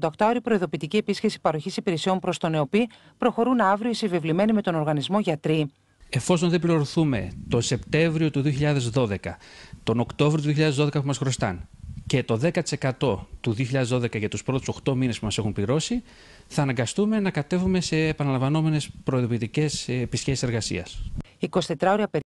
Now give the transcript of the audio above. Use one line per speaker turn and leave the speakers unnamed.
48ωρη προειδοποιητική επίσκεψη παροχής υπηρεσιών προς τον ΕΟΠΗ προχωρούν αύριο οι συμβεβλημένοι με τον
οργανισμό γιατροί. Εφόσον δεν πληρωθούμε το Σεπτέμβριο του 2012, τον Οκτώβριο του 2012 που μας χρωστάν και το 10% του 2012 για τους πρώτους 8 μήνες που μας έχουν πληρώσει, θα αναγκαστούμε να κατέβουμε σε επαναλαμβανόμενες προειδοποιητικές ε, επισκέψεις εργασίας.
24 ώρια